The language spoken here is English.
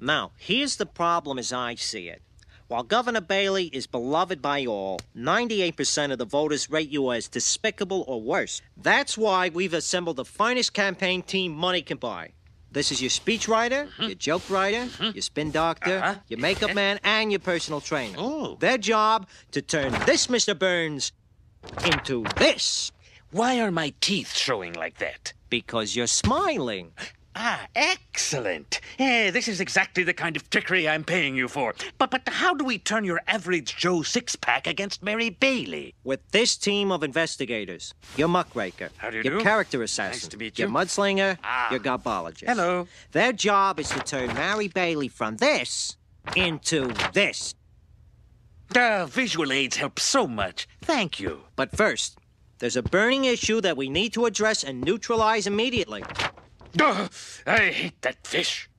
Now, here's the problem as I see it. While Governor Bailey is beloved by all, 98% of the voters rate you as despicable or worse. That's why we've assembled the finest campaign team money can buy. This is your speechwriter, mm -hmm. your joke writer, mm -hmm. your spin doctor, uh -huh. your makeup man, and your personal trainer. Ooh. Their job to turn this Mr. Burns into this. Why are my teeth showing like that? Because you're smiling. Ah, excellent. Eh, this is exactly the kind of trickery I'm paying you for. But, but how do we turn your average Joe six-pack against Mary Bailey? With this team of investigators, your muckraker, how do you your do? character assassin, nice to meet you. your mudslinger, ah. your garbologist. Hello. Their job is to turn Mary Bailey from this into this. The visual aids help so much. Thank you. But first, there's a burning issue that we need to address and neutralize immediately. Duh, I hate that fish.